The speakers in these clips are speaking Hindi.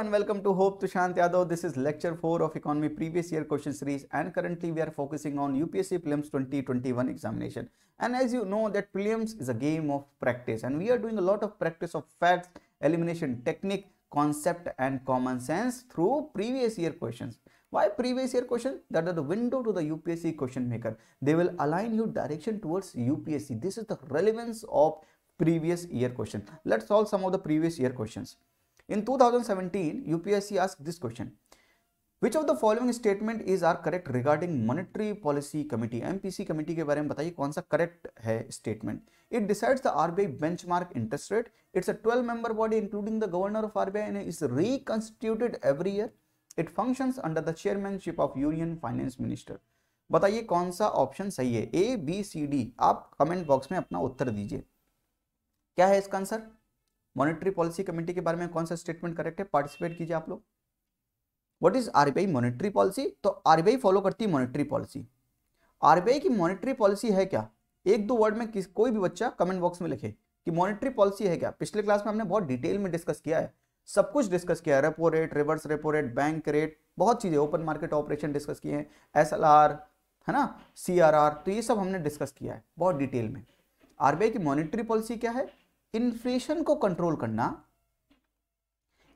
and welcome to Hope Tushant Yadav. This is lecture 4 of economy previous year question series and currently we are focusing on UPSC prelims 2021 examination. And as you know that prelims is a game of practice and we are doing a lot of practice of facts, elimination technique, concept and common sense through previous year questions. Why previous year question? That are the window to the UPSC question maker. They will align you direction towards UPSC. This is the relevance of previous year question. Let's solve some of the previous year questions. In 2017, UPSC asked this question. Which of the following statement is are correct regarding monetary policy committee MPC committee के बारे में बताइए कौन सा correct है statement. It decides the RBI benchmark interest rate. It's a 12 member body including the governor of RBI and is reconstituted every year. It functions under the chairmanship of Union Finance Minister. बताइए कौन सा ऑप्शन सही है ए बी सी डी आप कमेंट बॉक्स में अपना उत्तर दीजिए क्या है इसका आंसर मॉनेटरी पॉलिसी कमेटी के बारे में कौन सा स्टेटमेंट करेक्ट है पार्टिसिपेट कीजिए आप लोग what is RBI monetary policy तो आरबीआई फॉलो करती है मॉनेटरी पॉलिसी आरबीआई की मॉनेटरी पॉलिसी है क्या एक दो वर्ड में किस कोई भी बच्चा कमेंट बॉक्स में लिखे कि मॉनेटरी पॉलिसी है क्या पिछले क्लास में हमने बहुत डिटेल में डिस्कस किया है सब कुछ डिस्कस किया repo rate reverse repo rate bank rate बहुत चीज़ें ओपन मार्केट ऑपरेशन डिस्कस किए हैं एस है ना सी तो ये सब हमने डिस्कस किया है बहुत डिटेल में आरबीआई की मॉनिटरी पॉलिसी क्या है इन्फ्लेशन को कंट्रोल करना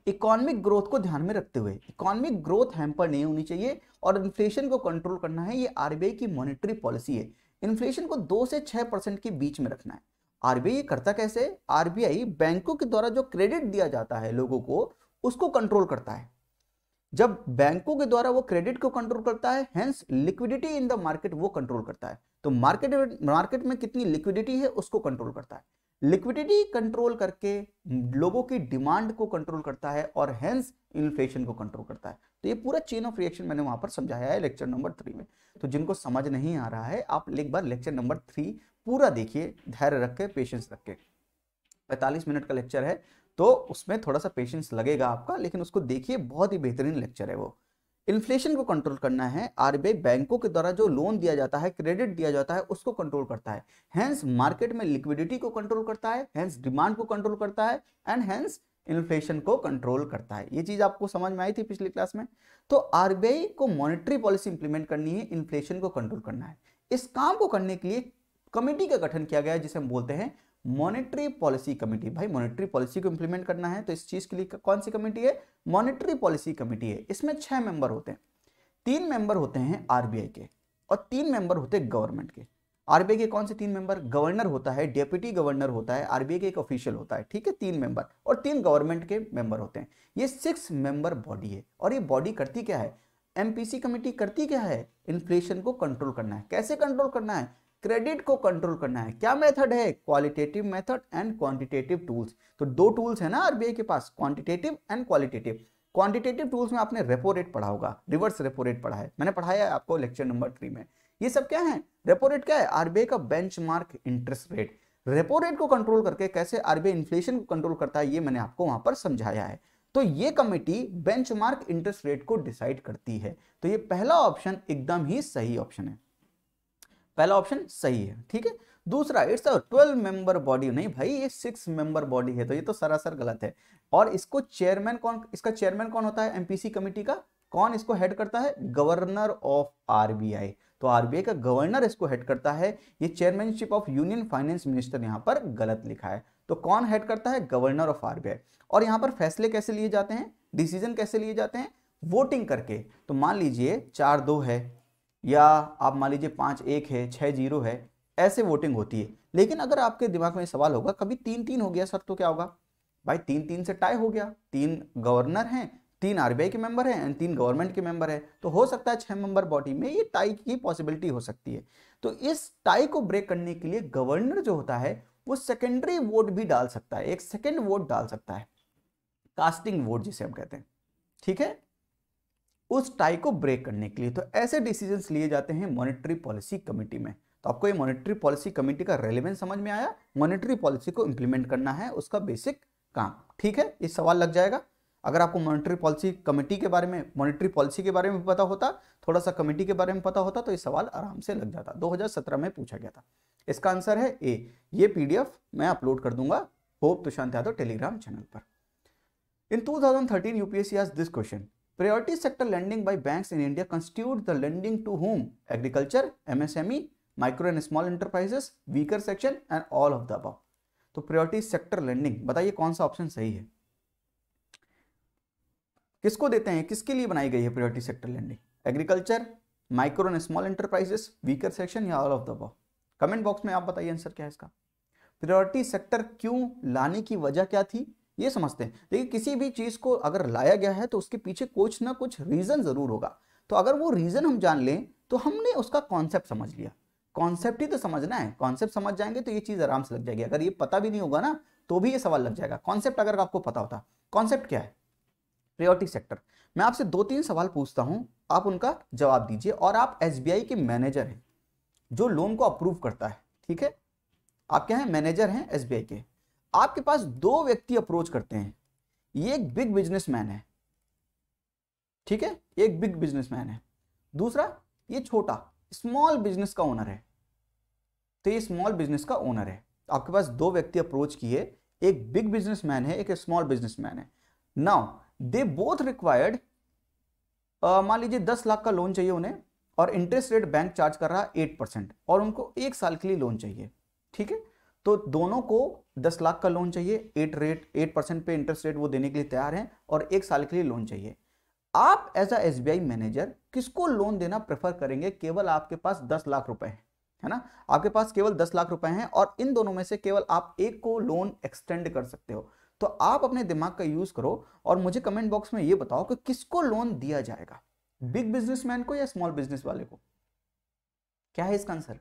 इकोनॉमिक ग्रोथ को ध्यान में रखते हुए इकोनॉमिक ग्रोथ हैम्पर नहीं होनी चाहिए और इन्फ्लेशन को कंट्रोल करना है ये आरबीआई की मॉनेटरी पॉलिसी है इन्फ्लेशन को दो से छह परसेंट के बीच में रखना है आरबीआई करता कैसे आरबीआई बैंकों के द्वारा जो क्रेडिट दिया जाता है लोगों को उसको कंट्रोल करता है जब बैंकों के द्वारा वो क्रेडिट को कंट्रोल करता है hence liquidity in the market वो कंट्रोल करता है तो मार्केट मार्केट में कितनी लिक्विडिटी है उसको कंट्रोल करता है लिक्विडिटी कंट्रोल करके लोगों की डिमांड को कंट्रोल करता है और हेंस इन्फ्लेशन को कंट्रोल करता है तो ये पूरा चेन ऑफ रिएक्शन मैंने वहां पर समझाया है लेक्चर नंबर थ्री में तो जिनको समझ नहीं आ रहा है आप एक बार लेक्चर नंबर थ्री पूरा देखिए धैर्य रख के पेशेंस रख के पैंतालीस मिनट का लेक्चर है तो उसमें थोड़ा सा पेशेंस लगेगा आपका लेकिन उसको देखिए बहुत ही बेहतरीन लेक्चर है वो इन्फ्लेशन को कंट्रोल करना है आरबीआई बैंकों के द्वारा जो लोन दिया जाता है क्रेडिट दिया जाता है उसको कंट्रोल करता है हैंस मार्केट में लिक्विडिटी को कंट्रोल करता है हैंस डिमांड को कंट्रोल करता है एंड हैंस इन्फ्लेशन को कंट्रोल करता है ये चीज आपको समझ में आई थी पिछली क्लास में तो आरबीआई को मॉनिटरी पॉलिसी इंप्लीमेंट करनी है इन्फ्लेशन को कंट्रोल करना है इस काम को करने के लिए कमेटी का गठन किया गया जिसे हम बोलते हैं मॉनेटरी पॉलिसी कमेटी भाई मॉनेटरी पॉलिसी को इंप्लीमेंट करना है तो इस चीज के लिए कौन सी कमेटी है मॉनेटरी पॉलिसी कमेटी है इसमें छह मेंबर होते हैं तीन मेंबर होते हैं आरबीआई के और तीन मेंबर होते हैं गवर्नमेंट के आरबीआई के कौन से तीन मेंबर गवर्नर होता है डेप्यूटी गवर्नर होता है आरबीआई के एक ऑफिशियल होता है ठीक है तीन मेंबर और तीन गवर्नमेंट के मेंबर होते हैं ये सिक्स मेंबर बॉडी है और ये बॉडी करती क्या है एमपीसी कमेटी करती क्या है इन्फ्लेशन को कंट्रोल करना है कैसे कंट्रोल करना है क्रेडिट को कंट्रोल करना है क्या मेथड है qualitative method and quantitative tools तो दो टूल्स है ना आरबीआई के पास quantitative and qualitative quantitative tools में आपने रेपो रेट पढ़ा होगा रिवर्स रेपो रेट पढ़ा है मैंने पढ़ाया है आपको लेक्चर नंबर थ्री में ये सब क्या है रेपो रेट क्या है आरबीआई का mark interest rate repo rate को कंट्रोल करके कैसे आरबीआई इन्फ्लेशन को कंट्रोल करता है ये मैंने आपको वहां पर समझाया है तो ये कमेटी बेंचमार्क इंटरेस्ट रेट को डिसाइड करती है तो ये पहला ऑप्शन एकदम ही सही ऑप्शन है पहला ऑप्शन सही है ठीक है दूसरा it's a twelve member body नहीं भाई ये सिक्स मेंबर बॉडी है तो ये तो सरासर गलत है और इसको चेयरमैन कौन इसका चेयरमैन कौन होता है एमपीसी कमेटी का कौन इसको हेड करता है गवर्नर ऑफ आरबीआई तो आरबीआई का गवर्नर इसको हेड करता है ये chairmanship of union finance minister यहाँ पर गलत लिखा है तो कौन हेड करता है गवर्नर ऑफ आरबीआई और यहाँ पर फैसले कैसे लिए जाते हैं डिसीजन कैसे लिए जाते हैं वोटिंग करके तो मान लीजिए चार दो है या आप मान लीजिए पाँच एक है छः जीरो है ऐसे वोटिंग होती है लेकिन अगर आपके दिमाग में सवाल होगा कभी तीन तीन हो गया सर तो क्या होगा भाई तीन तीन से टाई हो गया तीन गवर्नर हैं तीन आरबीआई के मेंबर हैं एंड तीन गवर्नमेंट के मेंबर हैं तो हो सकता है छह मेंबर बॉडी में ये टाई की पॉसिबिलिटी हो सकती है तो इस टाई को ब्रेक करने के लिए गवर्नर जो होता है वो सेकेंडरी वोट भी डाल सकता है एक सेकेंड वोट डाल सकता है कास्टिंग वोट जिसे हम कहते हैं ठीक है उस टाई को ब्रेक करने के लिए तो ऐसे डिसीजंस लिए जाते हैं मॉनेटरी पॉलिसी कमेटी में तो आपको ये मॉनेटरी पॉलिसी कमेटी का रेलिवेंस समझ में आया मॉनेटरी पॉलिसी को इम्प्लीमेंट करना है उसका बेसिक काम ठीक है ये सवाल लग जाएगा अगर आपको मॉनेटरी पॉलिसी कमेटी के बारे में मॉनेटरी पॉलिसी के बारे में पता होता थोड़ा सा कमेटी के बारे में पता होता तो ये सवाल आराम से लग जाता 2017 में पूछा गया था इसका आंसर है ए ये पीडीएफ मैं अपलोड कर दूंगा hope Tushant Yadav Telegram channel पर इन 2013 यूपीएससी आज this question priority sector lending by banks in India constitutes the lending to whom? Agriculture, MSME, micro and small enterprises, weaker section and all of the above. तो प्रायोरिटी सेक्टर लैंडिंग बताइए कौन सा ऑप्शन सही है किसको देते हैं किसके लिए बनाई गई है priority sector lending agriculture micro and small enterprises weaker section या ऑल ऑफ द बॉ कमेंट बॉक्स में आप बताइए आंसर क्या है इसका प्रायोरिटी सेक्टर क्यों लाने की वजह क्या थी ये समझते हैं लेकिन किसी भी चीज़ को अगर लाया गया है तो उसके पीछे कुछ ना कुछ रीज़न ज़रूर होगा तो अगर वो रीज़न हम जान लें तो हमने उसका कॉन्सेप्ट समझ लिया कॉन्सेप्ट ही तो समझना है कॉन्सेप्ट समझ जाएंगे तो ये चीज़ आराम से लग जाएगी अगर ये पता भी नहीं होगा ना तो भी ये सवाल लग जाएगा कॉन्सेप्ट अगर आपको पता होता कॉन्सेप्ट क्या है प्रियोरिटी सेक्टर मैं आपसे दो तीन सवाल पूछता हूं आप उनका जवाब दीजिए और आप एस के मैनेजर हैं जो लोन को अप्रूव करता है ठीक है आप क्या है मैनेजर हैं एस के आपके पास दो व्यक्ति अप्रोच करते हैं ये एक बिग बिजनेसमैन है ठीक है एक बिग बिजनेसमैन है दूसरा ये छोटा स्मॉल बिजनेस का ओनर है तो ये स्मॉल बिजनेस का ओनर है तो आपके पास दो व्यक्ति अप्रोच किए एक बिग बिजनेसमैन है एक स्मॉल बिजनेसमैन है नाउ दे बोथ रिक्वायर्ड मान लीजिए दस लाख का लोन चाहिए उन्हें और इंटरेस्ट रेट बैंक चार्ज कर रहा है एट परसेंट और उनको एक साल के लिए लोन चाहिए ठीक है तो दोनों को दस लाख का लोन चाहिए एट रेट एट परसेंट पे इंटरेस्ट रेट वो देने के लिए तैयार हैं और एक साल के लिए लोन चाहिए आप एज अ एस मैनेजर किसको लोन देना प्रेफर करेंगे केवल आपके पास दस लाख रुपए हैं है ना आपके पास केवल दस लाख रुपए हैं और इन दोनों में से केवल आप एक को लोन एक्सटेंड कर सकते हो तो आप अपने दिमाग का यूज करो और मुझे कमेंट बॉक्स में ये बताओ कि किसको लोन दिया जाएगा बिग बिजनेसमैन को या स्मॉल बिजनेस वाले को क्या है इसका आंसर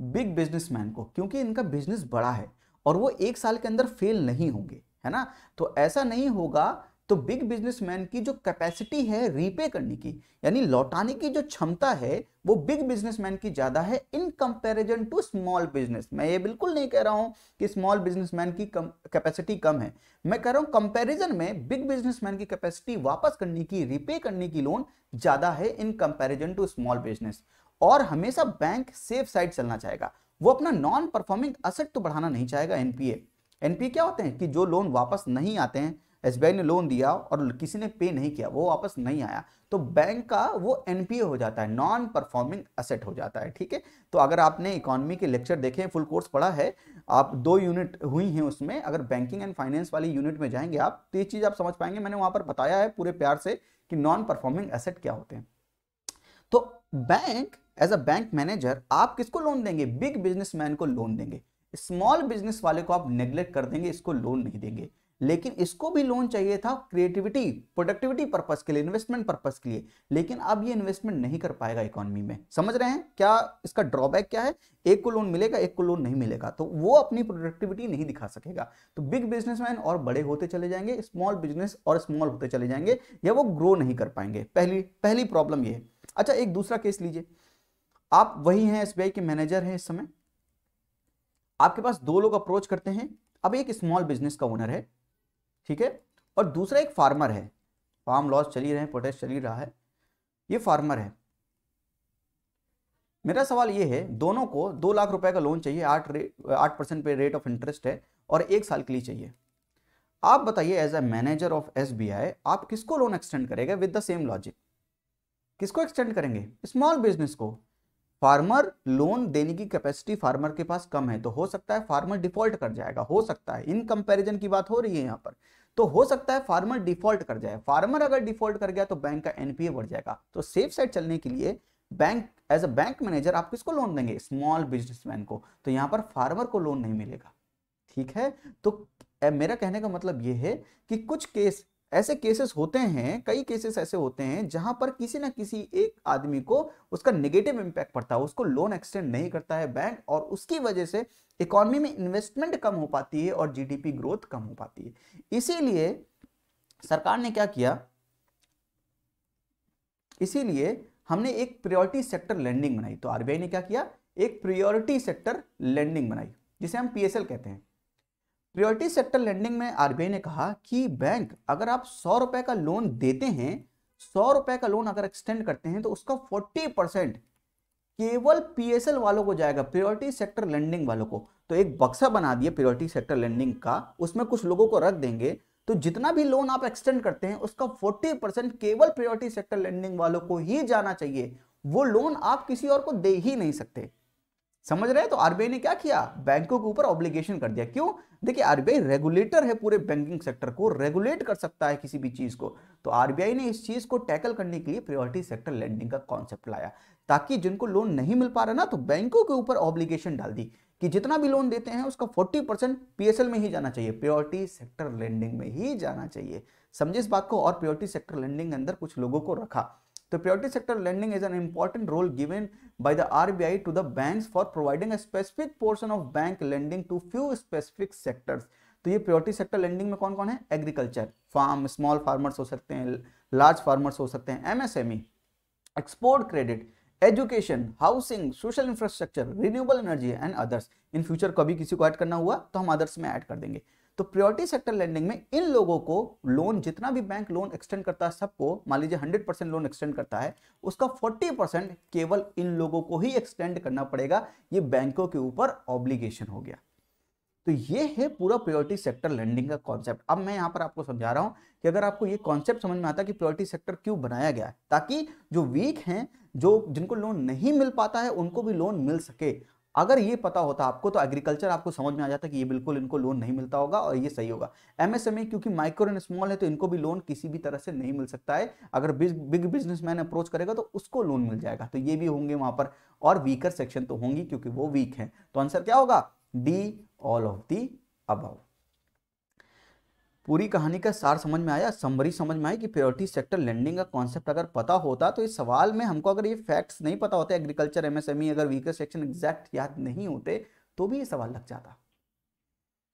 बिग बिजनेसमैन को क्योंकि इनका बिजनेस बड़ा है और वो एक साल के अंदर फेल नहीं होंगे है ना तो ऐसा नहीं होगा तो बिग बिजनेसमैन की जो कैपेसिटी है रीपे करने की यानी लौटाने की जो क्षमता है वो बिग बिजनेसमैन की ज्यादा है in comparison to small business मैं ये बिल्कुल नहीं कह रहा हूं कि स्मॉल बिजनेसमैन की कैपेसिटी कम, कम है मैं कह रहा हूं कंपैरिजन में बिग बिजनेसमैन की कैपेसिटी वापस करने की रीपे करने की लोन ज्यादा है in comparison to small business और हमेशा बैंक सेफ साइड चलना चाहेगा वो अपना नॉन परफॉर्मिंग असेट तो बढ़ाना नहीं चाहेगा एनपीए एनपीए क्या होते हैं कि जो लोन वापस नहीं आते हैं एस ने लोन दिया और किसी ने पे नहीं किया वो वापस नहीं आया तो बैंक का वो एनपीए हो जाता है नॉन परफॉर्मिंग असेट हो जाता है ठीक है तो अगर आपने इकोनॉमी के लेक्चर देखे फुल कोर्स पढ़ा है आप दो यूनिट हुई हैं उसमें अगर बैंकिंग एंड फाइनेंस वाली यूनिट में जाएंगे आप तो ये चीज़ आप समझ पाएंगे मैंने वहां पर बताया है पूरे प्यार से कि नॉन परफॉर्मिंग एसेट क्या होते हैं तो bank as a bank manager आप किसको लोन देंगे बिग बिजनेसमैन को लोन देंगे स्मॉल बिजनेस वाले को आप नेग्लेक्ट कर देंगे इसको लोन नहीं देंगे लेकिन इसको भी लोन चाहिए था क्रिएटिविटी प्रोडक्टिविटी पर्पज के लिए इन्वेस्टमेंट पर्पज के लिए लेकिन अब ये इन्वेस्टमेंट नहीं कर पाएगा इकोनॉमी में समझ रहे हैं क्या इसका ड्रॉबैक क्या है एक को लोन मिलेगा एक को लोन नहीं मिलेगा तो वो अपनी प्रोडक्टिविटी नहीं दिखा सकेगा तो बिग बिजनेसमैन और बड़े होते चले जाएंगे स्मॉल बिजनेस और स्मॉल होते चले जाएंगे या वो ग्रो नहीं कर पाएंगे पहली पहली प्रॉब्लम ये है अच्छा एक दूसरा केस लीजिए आप वही हैं एस के मैनेजर हैं इस समय आपके पास दो लोग अप्रोच करते हैं अब एक स्मॉल बिजनेस का ओनर है ठीक है और दूसरा एक फार्मर है फार्म लॉस चल ही रहे हैं प्रोटेस्ट चल ही रहा है ये फार्मर है मेरा सवाल ये है दोनों को दो लाख रुपए का लोन चाहिए आठ आठ परसेंट पे रेट ऑफ इंटरेस्ट है और एक साल के लिए चाहिए आप बताइए as a manager of S आप किसको लोन एक्सटेंड करेगा विद द सेम लॉजिक किसको एक्सटेंड करेंगे स्मॉल बिजनेस को फार्मर लोन देने की कैपेसिटी फार्मर के पास कम है तो हो सकता है फार्मर डिफॉल्ट कर जाएगा हो सकता है इन कंपैरिजन की बात हो रही है यहाँ पर तो हो सकता है फार्मर डिफॉल्ट कर जाए फार्मर अगर डिफॉल्ट कर गया तो बैंक का एनपीए बढ़ जाएगा तो सेफ साइड चलने के लिए bank as a bank manager आप किसको लोन देंगे स्मॉल बिजनेसमैन को तो यहाँ पर फार्मर को लोन नहीं मिलेगा ठीक है तो मेरा कहने का मतलब यह है कि कुछ केस ऐसे केसेस होते हैं कई केसेस ऐसे होते हैं जहां पर किसी ना किसी एक आदमी को उसका नेगेटिव इंपैक्ट पड़ता है उसको लोन एक्सटेंड नहीं करता है बैंक और उसकी वजह से इकोनॉमी में इन्वेस्टमेंट कम हो पाती है और जीडीपी ग्रोथ कम हो पाती है इसीलिए सरकार ने क्या किया इसीलिए हमने एक प्रियोरिटी सेक्टर लैंडिंग बनाई तो आरबीआई ने क्या किया एक प्रियोरिटी सेक्टर लैंडिंग बनाई जिसे हम पीएसएल कहते हैं प्रियोरिटी सेक्टर लेंडिंग में आरबीआई ने कहा कि बैंक अगर आप सौ रुपए का लोन देते हैं सौ रुपए का लोन अगर एक्सटेंड करते हैं तो उसका फोर्टी परसेंट केवल पीएसएल वालों को जाएगा प्रियोरिटी सेक्टर लेंडिंग वालों को तो एक बक्सा बना दिया प्रियोरिटी सेक्टर लेंडिंग का उसमें कुछ लोगों को रख देंगे तो जितना भी लोन आप एक्सटेंड करते हैं उसका फोर्टी परसेंट केवल प्रियोरिटी सेक्टर लेंडिंग वालों को ही जाना चाहिए वो लोन आप किसी और को दे ही नहीं सकते समझ रहे हैं तो आरबीआई ने क्या किया बैंकों के ऊपर ऑब्लिगेशन कर दिया क्यों देखिए आरबीआई रेगुलेटर है पूरे बैंकिंग सेक्टर को रेगुलेट कर सकता है किसी भी चीज को तो आरबीआई ने इस चीज को टैकल करने के लिए प्रायोरिटी सेक्टर लेंडिंग का कॉन्सेप्ट लाया ताकि जिनको लोन नहीं मिल पा रहा ना तो बैंकों के ऊपर ऑब्लिगेशन डाल दी कि जितना भी लोन देते हैं उसका फोर्टी परसेंट पीएसएल में ही जाना चाहिए प्योरिटी सेक्टर लेंडिंग में ही जाना चाहिए समझे इस बात को और प्योरिटी सेक्टर लेंडिंग के अंदर कुछ लोगों को रखा The priority sector lending is an important role given by the RBI to the banks for providing a specific portion of bank lending to few specific sectors तो ये प्रायोरिटी सेक्टर लेंडिंग में कौन कौन है एग्रीकल्चर फार्म स्मॉल फार्मर्स हो सकते हैं लार्ज फार्मर्स हो सकते हैं MSME export credit education housing social infrastructure renewable energy and others in future कभी किसी को ऐड करना हुआ तो हम अदर्स में ऐड कर देंगे तो प्रायोरिटी सेक्टर लेंडिंग में इन लोगों को लोन जितना भी बैंक लोन एक्सटेंड करता है सबको मान लीजिए हंड्रेड परसेंट लोन एक्सटेंड करता है उसका फोर्टी परसेंट केवल इन लोगों को ही एक्सटेंड करना पड़ेगा ये बैंकों के ऊपर ऑब्लिगेशन हो गया तो ये है पूरा प्रायोरिटी सेक्टर लेंडिंग का कॉन्सेप्ट अब मैं यहां पर आपको समझा रहा हूं कि अगर आपको ये कॉन्सेप्ट समझ में आता कि प्रायोरिटी सेक्टर क्यों बनाया गया ताकि जो वीक हैं जो जिनको लोन नहीं मिल पाता है उनको भी लोन मिल सके अगर ये पता होता आपको तो एग्रीकल्चर आपको समझ में आ जाता कि ये बिल्कुल इनको लोन नहीं मिलता होगा और ये सही होगा एमएसएमई e क्योंकि माइक्रो एंड स्मॉल है तो इनको भी लोन किसी भी तरह से नहीं मिल सकता है अगर बिग बिजनेसमैन अप्रोच करेगा तो उसको लोन मिल जाएगा तो ये भी होंगे वहां पर और वीकर सेक्शन तो होंगी क्योंकि वो वीक है तो आंसर क्या होगा D all of the above पूरी कहानी का सार समझ में आया समरी समझ में आई कि प्योरिटी सेक्टर लैंडिंग का कॉन्सेप्ट अगर पता होता तो इस सवाल में हमको अगर ये फैक्ट्स नहीं पता होते एग्रीकल्चर एमएसएमई e अगर वीकर सेक्शन एग्जैक्ट याद नहीं होते तो भी ये सवाल लग जाता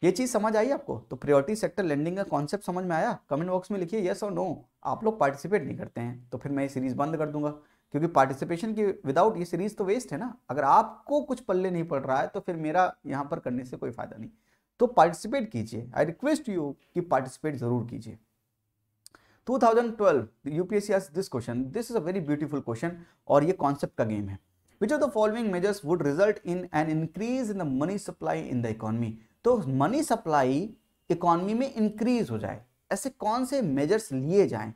ये चीज समझ आई आपको तो प्रियोरिटी सेक्टर लैंडिंग का कॉन्सेप्ट समझ में आया कमेंट बॉक्स में लिखिए येस और नो आप लोग पार्टिसिपेट नहीं करते हैं तो फिर मैं ये सीरीज बंद कर दूंगा क्योंकि पार्टिसिपेशन की विदाउट ये सीरीज तो वेस्ट है ना अगर आपको कुछ पल्ले नहीं पड़ रहा है तो फिर मेरा यहाँ पर करने से कोई फायदा नहीं तो पार्टिसिपेट कीजिए आई रिक्वेस्ट यू कि पार्टिसिपेट ज़रूर कीजिए 2012 यूपीएससी आज this question this is a very beautiful question और ये कॉन्सेप्ट का गेम है which of the following measures would result in an increase in the money supply in the economy तो मनी सप्लाई इकॉनमी में इंक्रीज हो जाए ऐसे कौन से मेजर्स लिए जाएं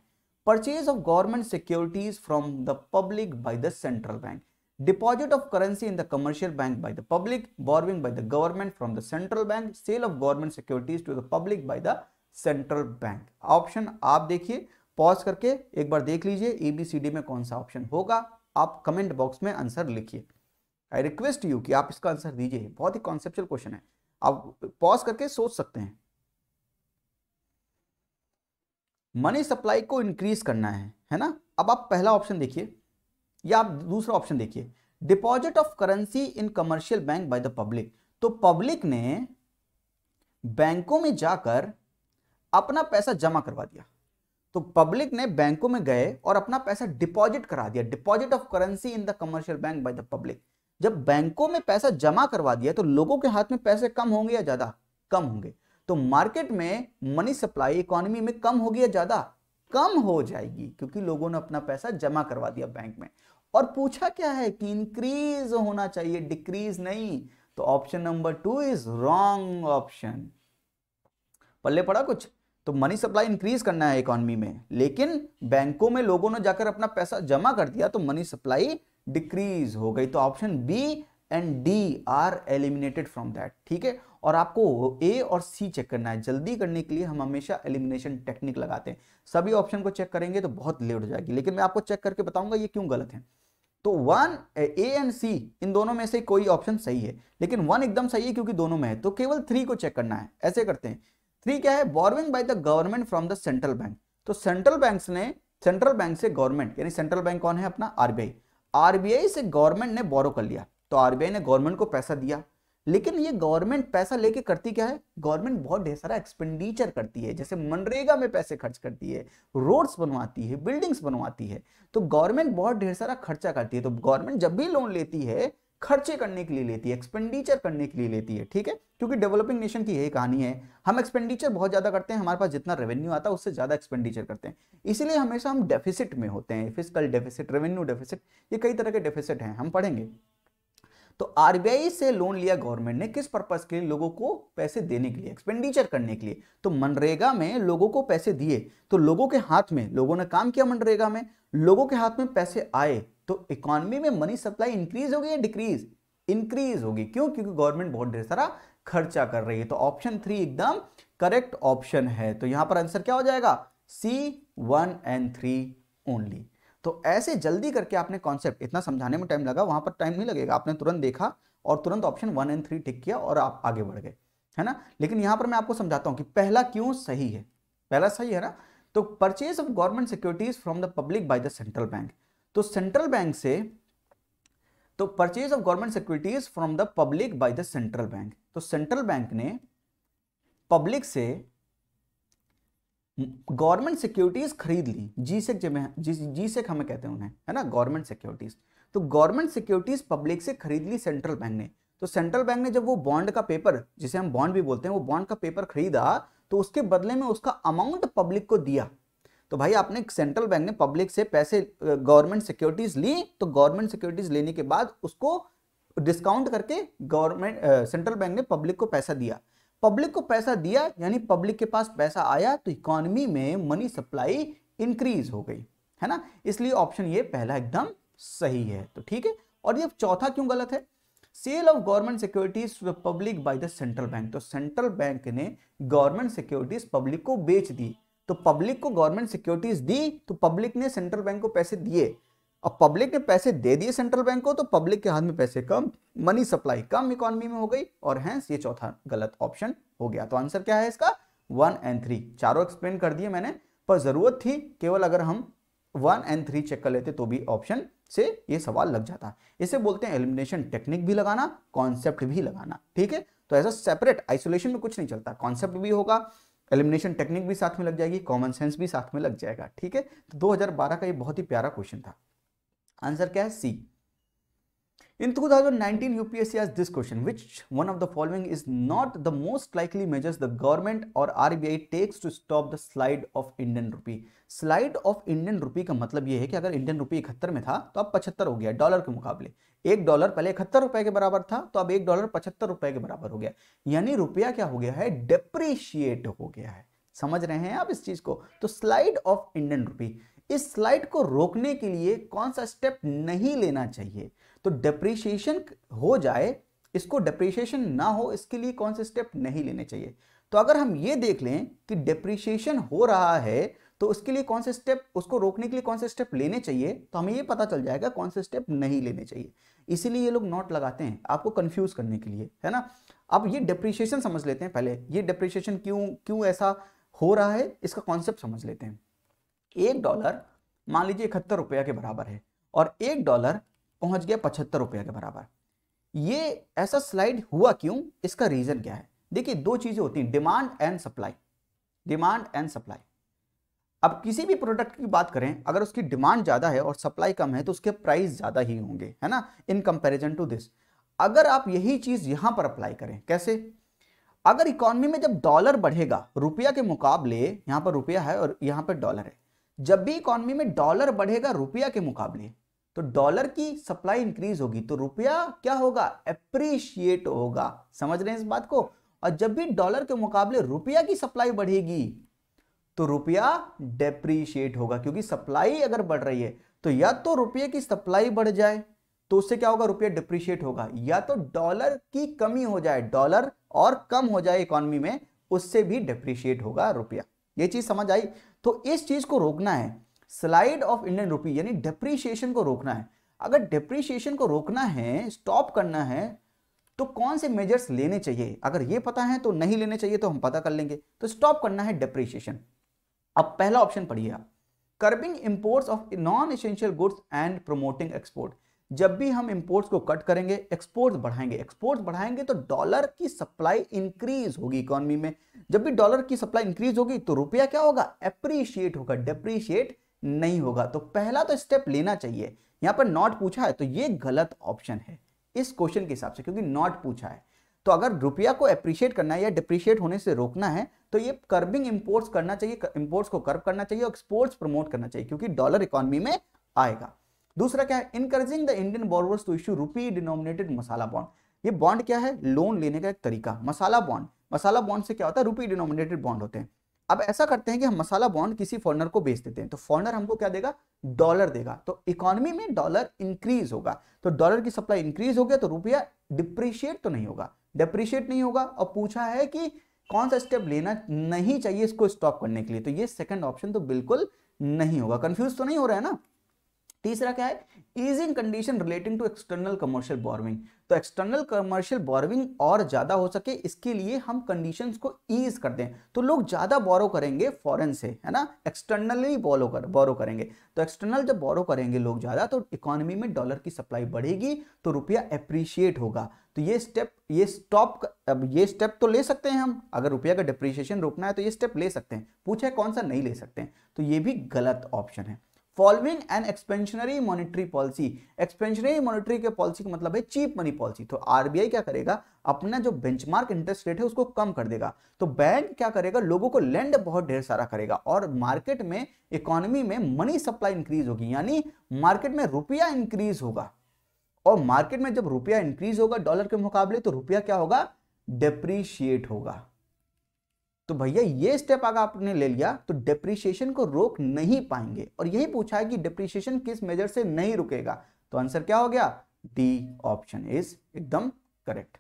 purchase of government securities from the public by the central bank deposit of currency in the commercial bank by the public, borrowing by the government from the central bank, sale of government securities to the public by the central bank. Option आप देखिए पॉज करके एक बार देख लीजिए ए बी सी डी में कौन सा ऑप्शन होगा आप कमेंट बॉक्स में आंसर लिखिए आई रिक्वेस्ट यू कि आप इसका आंसर दीजिए बहुत ही कॉन्सेप्चुअल क्वेश्चन है आप पॉज करके सोच सकते हैं मनी सप्लाई को इंक्रीज करना है है ना अब आप पहला ऑप्शन देखिए या आप दूसरा ऑप्शन देखिए deposit of currency in commercial bank by the public तो पब्लिक ने बैंकों में जाकर अपना पैसा जमा करवा दिया तो पब्लिक ने बैंकों में गए और अपना पैसा डिपॉजिट करा दिया deposit of currency in the commercial bank by the public जब बैंकों में पैसा जमा करवा दिया तो लोगों के हाथ में पैसे कम होंगे या ज्यादा कम होंगे तो मार्केट में मनी सप्लाई इकोनॉमी में कम होगी या ज्यादा कम हो जाएगी क्योंकि लोगों ने अपना पैसा जमा करवा दिया बैंक में और पूछा क्या है कि इंक्रीज होना चाहिए डिक्रीज नहीं तो option number two is wrong option पल्ले पड़ा कुछ तो मनी सप्लाई इंक्रीज करना है इकोनॉमी में लेकिन बैंकों में लोगों ने जाकर अपना पैसा जमा कर दिया तो मनी सप्लाई डिक्रीज हो गई तो option B and D are eliminated from that ठीक है और आपको ए और सी चेक करना है जल्दी करने के लिए हम हमेशा एलिमिनेशन टेक्निक लगाते हैं सभी ऑप्शन को चेक करेंगे तो बहुत लेट हो जाएगी लेकिन मैं आपको चेक करके बताऊंगा ये क्यों गलत है तो वन ए एंड सी इन दोनों में से कोई ऑप्शन सही है लेकिन वन एकदम सही है क्योंकि दोनों में है तो केवल थ्री को चेक करना है ऐसे करते हैं थ्री क्या है borrowing by the government from the central bank तो सेंट्रल बैंक ने सेंट्रल बैंक से गवर्नमेंट यानी सेंट्रल बैंक कौन है अपना आरबीआई आरबीआई से गवर्नमेंट ने बोरो कर लिया तो आरबीआई ने गवर्नमेंट को पैसा दिया लेकिन ये गवर्नमेंट पैसा लेके करती क्या है गवर्नमेंट बहुत ढेर सारा एक्सपेंडिचर करती है जैसे मनरेगा में पैसे खर्च करती है रोड्स बनवाती है बिल्डिंग्स बनवाती है तो गवर्नमेंट बहुत ढेर सारा खर्चा करती है तो गवर्नमेंट जब भी लोन लेती है खर्चे करने के लिए लेती है एक्सपेंडिचर करने के लिए लेती है ठीक है क्योंकि डेवलपिंग नेशन की यही कहानी है हम एक्सपेंडिचर बहुत ज्यादा करते हैं हमारे पास जितना रेवेन्यू आता है उससे ज्यादा एक्सपेंडिचर करते हैं इसलिए हमेशा हम डेफिसिट में होते हैं फिजिकल डेफिसिट रेवेन्यू डेफिसिट ये कई तरह के डेफिसिट हैं हम पढ़ेंगे तो आरबीआई से लोन लिया गवर्नमेंट ने किस पर्पज के लिए लोगों को पैसे देने के लिए एक्सपेंडिचर करने के लिए तो मनरेगा में लोगों को पैसे दिए तो लोगों के हाथ में लोगों ने काम किया मनरेगा में लोगों के हाथ में पैसे आए तो इकोनॉमी में मनी सप्लाई इंक्रीज होगी या डिक्रीज इंक्रीज होगी क्यों क्योंकि गवर्नमेंट बहुत ढेर सारा खर्चा कर रही है तो ऑप्शन थ्री एकदम करेक्ट ऑप्शन है तो यहां पर आंसर क्या हो जाएगा C one and three only तो ऐसे जल्दी करके आपने कॉन्सेप्ट इतना समझाने में टाइम लगा वहां पर टाइम नहीं लगेगा आपने तुरंत देखा और तुरंत option one and three tick किया और आप आगे बढ़ गए है ना लेकिन यहां पर मैं आपको समझाता हूं कि पहला क्यों सही है पहला सही है ना तो purchase of government securities from the public by the central bank तो सेंट्रल बैंक से तो purchase of government securities from the public by the central bank तो सेंट्रल बैंक ने पब्लिक से गवर्नमेंट सिक्योरिटीज खरीद ली जी सेक जिमें जी जी सेक हमें कहते हैं उन्हें है ना गवर्नमेंट सिक्योरिटीज तो गवर्नमेंट सिक्योरिटीज पब्लिक से खरीद ली सेंट्रल बैंक ने तो सेंट्रल बैंक ने जब वो बॉन्ड का पेपर जिसे हम बॉन्ड भी बोलते हैं वो बॉन्ड का पेपर खरीदा तो उसके बदले में उसका अमाउंट पब्लिक को दिया तो भाई आपने सेंट्रल बैंक ने पब्लिक से पैसे गवर्नमेंट सिक्योरिटीज ली तो गवर्नमेंट सिक्योरिटीज लेने के बाद उसको डिस्काउंट करके गवर्नमेंट सेंट्रल बैंक ने पब्लिक को पैसा दिया पब्लिक को पैसा दिया यानी पब्लिक के पास पैसा आया तो इकोनॉमी में मनी सप्लाई इंक्रीज हो गई है ना इसलिए ऑप्शन ये पहला एकदम सही है तो ठीक है और ये चौथा क्यों गलत है sale of government securities to the public by the central bank तो सेंट्रल बैंक ने गवर्नमेंट सिक्योरिटीज पब्लिक को बेच दी तो पब्लिक को गवर्नमेंट सिक्योरिटीज दी तो पब्लिक ने सेंट्रल बैंक को पैसे दिए अब पब्लिक ने पैसे दे दिए सेंट्रल बैंक को तो पब्लिक के हाथ में पैसे कम मनी सप्लाई कम इकोनॉमी में हो गई और हैंस ये चौथा गलत ऑप्शन हो गया तो आंसर क्या है इसका वन एंड थ्री चारों एक्सप्लेन कर दिए मैंने पर जरूरत थी केवल अगर हम वन एंड थ्री चेक कर लेते तो भी ऑप्शन से ये सवाल लग जाता इसे बोलते हैं एलिमिनेशन टेक्निक भी लगाना कॉन्सेप्ट भी लगाना ठीक है तो ऐसा सेपरेट आइसोलेशन में कुछ नहीं चलता कॉन्सेप्ट भी होगा एलिमिनेशन टेक्निक भी साथ में लग जाएगी कॉमन सेंस भी साथ में लग जाएगा ठीक है तो 2012 का ये बहुत ही प्यारा क्वेश्चन था आंसर क्या है C in 2019 UPSC asked this question which one of the following is not the most likely measures the government और RBI takes to stop the slide of Indian rupee slide of Indian rupee का मतलब यह है कि अगर इंडियन रुपी इकहत्तर में था तो अब पचहत्तर हो गया डॉलर के मुकाबले एक डॉलर पहले इकहत्तर रुपए के बराबर था तो अब एक डॉलर पचहत्तर रुपए के बराबर हो गया यानी रुपया क्या हो गया है डेप्रिशिएट हो गया है समझ रहे हैं आप इस चीज को तो स्लाइड ऑफ इंडियन रुपी इस स्लाइड को रोकने के लिए कौन सा स्टेप नहीं लेना चाहिए तो डिप्रिशिएशन हो जाए इसको डिप्रिशिएशन ना हो इसके लिए कौन से स्टेप नहीं लेने चाहिए तो अगर हम ये देख लें कि डिप्रिशिएशन हो रहा है तो उसके लिए कौन से स्टेप उसको रोकने के लिए कौन से स्टेप लेने चाहिए तो हमें ये पता चल जाएगा कौन से स्टेप नहीं लेने चाहिए इसीलिए ये लोग नोट लगाते हैं आपको कंफ्यूज करने के लिए है ना अब ये डिप्रिशिएशन समझ लेते हैं पहले ये डिप्रिशिएशन क्यों क्यों ऐसा हो रहा है इसका कॉन्सेप्ट समझ लेते हैं एक डॉलर मान लीजिए इकहत्तर रुपया के बराबर है और एक डॉलर पहुंच गया पचहत्तर रुपया के बराबर ये ऐसा स्लाइड हुआ क्यों इसका रीजन क्या है देखिए दो चीजें होती हैं demand and supply demand and supply अब किसी भी प्रोडक्ट की बात करें अगर उसकी डिमांड ज़्यादा है और सप्लाई कम है तो उसके प्राइस ज़्यादा ही होंगे है ना इन कंपेरिजन टू दिस अगर आप यही चीज़ यहां पर अप्लाई करें कैसे अगर इकोनॉमी में जब डॉलर बढ़ेगा रुपया के मुकाबले यहां पर रुपया है और यहां पर डॉलर है जब भी इकोनॉमी में डॉलर बढ़ेगा रुपया के मुकाबले तो डॉलर की सप्लाई इंक्रीज होगी तो रुपया क्या होगा अप्रिशिएट होगा समझ रहे हैं इस बात को और जब भी डॉलर के मुकाबले रुपया की सप्लाई बढ़ेगी तो रुपया डेप्रीशिएट होगा क्योंकि सप्लाई अगर बढ़ रही है तो या तो रुपये की सप्लाई बढ़ जाए तो उससे क्या होगा रुपया डिप्रिशिएट होगा या तो डॉलर की कमी हो जाए डॉलर और कम हो जाए इकोनॉमी में उससे भी डिप्रिशिएट होगा रुपया ये चीज समझ आई तो इस चीज़ को रोकना है स्लाइड ऑफ इंडियन रुपी यानी डिप्रीशिएशन को रोकना है अगर डिप्रीशिएशन को रोकना है स्टॉप करना है तो कौन से मेजर्स लेने चाहिए अगर ये पता है तो नहीं लेने चाहिए तो हम पता कर लेंगे तो स्टॉप करना है डिप्रिशिएशन अब पहला ऑप्शन पढ़िए आप curbing imports of non essential goods and promoting export जब भी हम इंपोर्ट्स को कट करेंगे एक्सपोर्ट्स बढ़ाएंगे एक्सपोर्ट्स बढ़ाएंगे तो डॉलर की सप्लाई इंक्रीज होगी इकोनॉमी में जब भी डॉलर की सप्लाई इंक्रीज होगी तो रुपया क्या होगा अप्रिशिएट होगा डिप्रीशिएट नहीं होगा तो पहला तो स्टेप लेना चाहिए यहाँ पर नॉट पूछा है तो ये गलत ऑप्शन है इस क्वेश्चन के हिसाब से क्योंकि नॉट पूछा है तो अगर रुपया को अप्रिशिएट करना है या डिप्रिशिएट होने से रोकना है तो ये कर्बिंग इंपोर्ट्स करना चाहिए इंपोर्ट्स को कर्ब करना चाहिए और एक्सपोर्ट्स प्रमोट करना चाहिए क्योंकि डॉलर इकोनॉमी में आएगा दूसरा क्या है encouraging the Indian borrowers to issue rupee denominated masala bond ये बॉन्ड क्या है लोन लेने का एक तरीका मसाला बॉन्ड मसाला बॉन्ड से क्या होता है रूपी डिनोमिनेटेड बॉन्ड होते हैं अब ऐसा करते हैं कि हम मसाला बॉन्ड किसी फॉरनर को बेच देते हैं तो फॉरनर हमको क्या देगा डॉलर देगा तो इकोनॉमी में डॉलर इंक्रीज होगा तो डॉलर की सप्लाई इंक्रीज हो गया तो रुपया डिप्रिशिएट तो नहीं होगा डिप्रिशिएट नहीं होगा और पूछा है कि कौन सा स्टेप लेना नहीं चाहिए इसको स्टॉप करने के लिए तो ये सेकंड ऑप्शन तो बिल्कुल नहीं होगा कंफ्यूज तो नहीं हो रहा है ना तीसरा क्या है easing condition relating to external commercial borrowing तो एक्सटर्नल कमर्शियल बॉर्विंग और ज़्यादा हो सके इसके लिए हम कंडीशंस को ईज कर दें तो लोग ज़्यादा बोरो करेंगे फॉरेन से है ना एक्सटर्नली बोलो कर बोरो करेंगे तो एक्सटर्नल जब बोरो करेंगे लोग ज़्यादा तो इकोनॉमी में डॉलर की सप्लाई बढ़ेगी तो रुपया अप्रिशिएट होगा तो ये स्टेप ये स्टॉप अब ये स्टेप तो ले सकते हैं हम अगर रुपया का डिप्रिशिएशन रोकना है तो ये स्टेप ले सकते हैं पूछा है कौन सा नहीं ले सकते हैं तो ये भी गलत ऑप्शन है following an expansionary monetary policy expansionary monetary के पॉलिसी का मतलब है चीप मनी पॉलिसी तो आरबीआई क्या करेगा अपना जो बेंचमार्क इंटरेस्ट रेट है उसको कम कर देगा तो बैंक क्या करेगा लोगों को लैंड बहुत ढेर सारा करेगा और मार्केट में इकोनॉमी में मनी सप्लाई इंक्रीज होगी यानी मार्केट में रुपया इंक्रीज होगा और मार्केट में जब रुपया इंक्रीज होगा डॉलर के मुकाबले तो रुपया क्या होगा डिप्रीशिएट होगा तो भैया ये स्टेप अगर आपने ले लिया तो डिप्रिशिएशन को रोक नहीं पाएंगे और यही पूछा है कि डिप्रिशिएशन किस मेजर से नहीं रुकेगा तो आंसर क्या हो गया डी ऑप्शन इज एकदम करेक्ट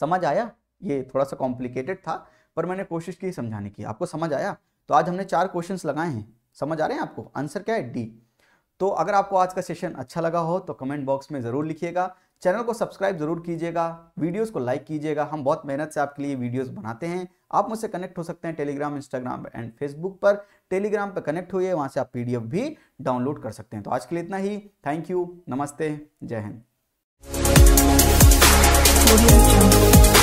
समझ आया ये थोड़ा सा कॉम्प्लिकेटेड था पर मैंने कोशिश की समझाने की आपको समझ आया तो आज हमने चार क्वेश्चंस लगाए हैं समझ आ रहे हैं आपको आंसर क्या है डी तो अगर आपको आज का सेशन अच्छा लगा हो तो कमेंट बॉक्स में ज़रूर लिखिएगा चैनल को सब्सक्राइब ज़रूर कीजिएगा वीडियोस को लाइक कीजिएगा हम बहुत मेहनत से आपके लिए वीडियोस बनाते हैं आप मुझसे कनेक्ट हो सकते हैं टेलीग्राम इंस्टाग्राम एंड फेसबुक पर टेलीग्राम पर कनेक्ट हुई वहाँ से आप पी भी डाउनलोड कर सकते हैं तो आज के लिए इतना ही थैंक यू नमस्ते जय हिंद